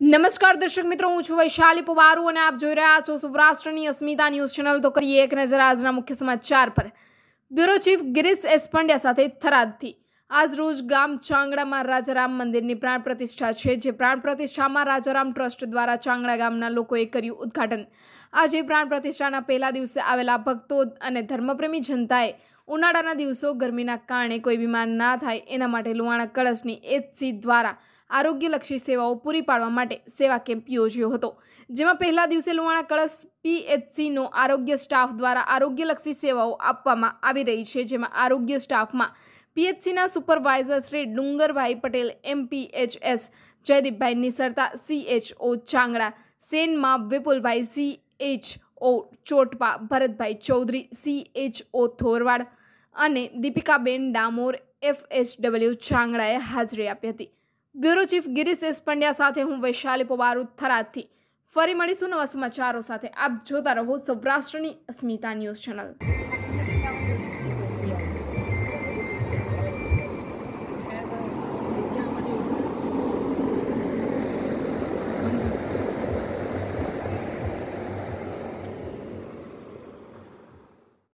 નમસ્કાર દર્શક મિત્રો હું છું વૈશાલી પુબારુ અને આપ જોઈ રહ્યા છો સૌરાષ્ટ્રની અસ્મિતા ન્યૂઝ ચેનલ તો કરીએ એક નજર આજના મુખ્ય સમાચાર પર bureau chief Girish S Pandya સાથે થરાદથી આજ રોજ ગામ ચાંગડામાં રાજારામ મંદિરની પ્રાણ પ્રતિષ્ઠા છે જે પ્રાણ પ્રતિષ્ઠામાં રાજારામ ટ્રસ્ટ દ્વારા ચાંગડા ગામના લોકોએ કર્યું ઉદ્ઘાટન આજે પ્રાણ પ્રતિષ્ઠાના પહેલા દિવસે આવેલા ભક્તો અને ધર્મપ્રેમી જનતાએ ઉનાળાના દિવસો ગરમીના કારણે કોઈ બીમાર ના થાય એના માટે લુહાણા કળશની એચસી દ્વારા આરોગ્યલક્ષી સેવાઓ પૂરી પાડવા માટે સેવા કેમ્પ યોજ્યો હતો જેમાં પહેલા દિવસે લુણાણા કળશ પીએચસીનો આરોગ્ય સ્ટાફ દ્વારા આરોગ્યલક્ષી સેવાઓ આપવામાં આવી રહી છે જેમાં આરોગ્ય સ્ટાફમાં પીએચસીના supervisor Shri Dungarbhai Patel MPHS Jaydeepbhai Nisarta CHO Changda સેનમાં Vipulbhai CH O Chotpa Bharatbhai Chaudhary CHO Thorvad અને દીપિકાબેન ડામોર એફએસડબલ્યુ ચાંગડાએ હાજરી આપી હતી bureau chief Girish S Pandya સાથે હું વૈશાલી પવારુ થરાદથી ફરી મળીશું નવા સમાચારો સાથે આપ જોતા રહો સૌરાષ્ટ્રની અસ્મિતા ન્યૂઝ ચેનલ